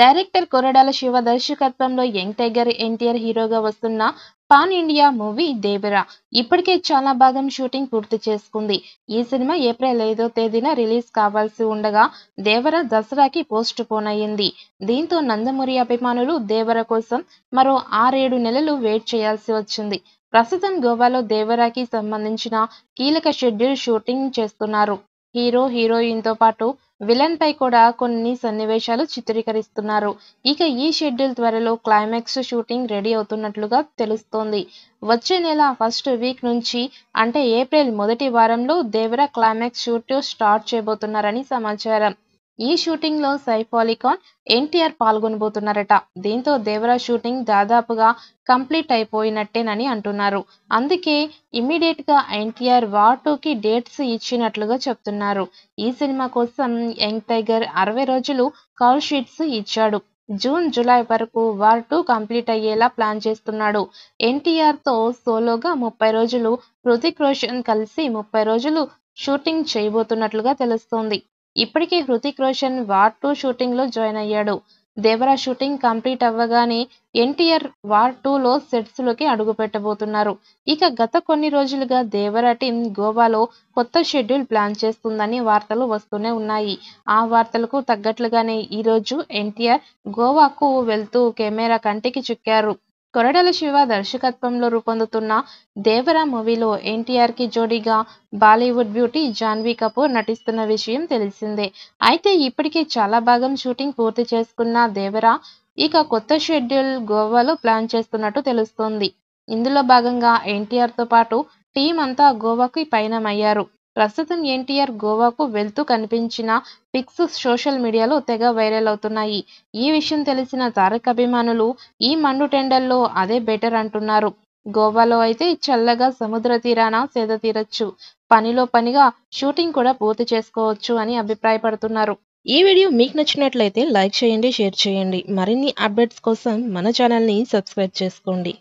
Director కొరడాల Shiva దర్శకత్వంలో young tiger NTR హీరోగా వస్తున్న పాన్ ఇండియా మూవీ దేవరా ఇప్పటికే చాలా భాగం షూటింగ్ పూర్తి చేసుకుంది ఈ సినిమా ఏప్రిల్ ఐదో తేదీన రిలీజ్ కావాల్సి ఉండగా దేవర దసరాకి పోస్ట్ పోన్ అయ్యింది దీంతో నందమూరి అభిమానులు దేవర కోసం మరో ఆరేడు నెలలు వెయిట్ చేయాల్సి వచ్చింది ప్రస్తుతం గోవాలో దేవరాకి సంబంధించిన కీలక షెడ్యూల్ షూటింగ్ చేస్తున్నారు హీరో హీరోయిన్తో పాటు విలన్ పై కూడా కొన్ని సన్నివేశాలు చిత్రీకరిస్తున్నారు ఇక ఈ షెడ్యూల్ త్వరలో క్లైమాక్స్ షూటింగ్ రెడీ అవుతున్నట్లుగా తెలుస్తోంది వచ్చే నెల ఫస్ట్ వీక్ నుంచి అంటే ఏప్రిల్ మొదటి వారంలో దేవర క్లైమాక్స్ షూట్ స్టార్ట్ చేయబోతున్నారని సమాచారం ఈ షూటింగ్ లో సైఫ్ అలీఖాన్ ఎన్టీఆర్ పాల్గొనబోతున్నారట దీంతో దేవరా షూటింగ్ దాదాపుగా కంప్లీట్ అయిపోయినట్టేనని అంటున్నారు అందుకే ఇమీడియట్ గా ఎన్టీఆర్ వాటూకి డేట్స్ ఇచ్చినట్లుగా చెప్తున్నారు ఈ సినిమా కోసం యంగ్ టైగర్ అరవై రోజులు కాల్ షీట్స్ ఇచ్చాడు జూన్ జూలై వరకు వార్ టూ కంప్లీట్ అయ్యేలా ప్లాన్ చేస్తున్నాడు ఎన్టీఆర్ తో సోలోగా ముప్పై రోజులు హృతిక్ రోషన్ కలిసి ముప్పై రోజులు షూటింగ్ చేయబోతున్నట్లుగా తెలుస్తోంది ఇప్పటికీ హృతిక్ రోషన్ వార్ టూ షూటింగ్లో జాయిన్ అయ్యాడు దేవరా షూటింగ్ కంప్లీట్ అవ్వగానే ఎన్టీఆర్ వార్ టూలో సెట్స్లోకి అడుగుపెట్టబోతున్నారు ఇక గత కొన్ని రోజులుగా దేవరా టీం గోవాలో కొత్త షెడ్యూల్ ప్లాన్ చేస్తుందని వార్తలు వస్తూనే ఉన్నాయి ఆ వార్తలకు తగ్గట్లుగానే ఈరోజు ఎన్టీఆర్ గోవాకు వెళ్తూ కెమెరా కంటికి చిక్కారు కొరటల శివ దర్శకత్వంలో రూపొందుతున్న 'దేవర' మూవీలో కి జోడీగా బాలీవుడ్ బ్యూటీ జాన్వీ కపూర్ నటిస్తున్న విషయం తెలిసిందే. అయితే ఇప్పటికే చాలా భాగం షూటింగ్ పూర్తి చేసుకున్న 'దేవర' ఇక కొత్త షెడ్యూల్ గోవాలో ప్లాన్ చేస్తున్నట్టు తెలుస్తోంది. ఇందులో భాగంగా ఎన్టీఆర్ తో పాటు టీం అంతా గోవాకి పయనమయ్యారు. ప్రస్తుతం ఎన్టీఆర్ గోవాకు వెళ్తూ కనిపించిన పిక్స్ సోషల్ మీడియాలో తెగ వైరల్ అవుతున్నాయి. ఈ విషయం తెలిసిన తారక్ అభిమానులు ఈ టెండర్లో అదే బెటర్ అంటున్నారు. గోవాలో అయితే చల్లగా సముద్ర తీరాన సేద తీరచ్చు పనిలో పనిగా షూటింగ్ కూడా పూర్తి చేసుకోవచ్చు అని అభిప్రాయపడుతున్నారు. ఈ వీడియో మీకు నచ్చినట్లయితే లైక్ చేయండి, షేర్ చేయండి. మరిన్ని అప్డేట్స్ కోసం మన ఛానల్ని సబ్స్క్రైబ్ చేసుకోండి.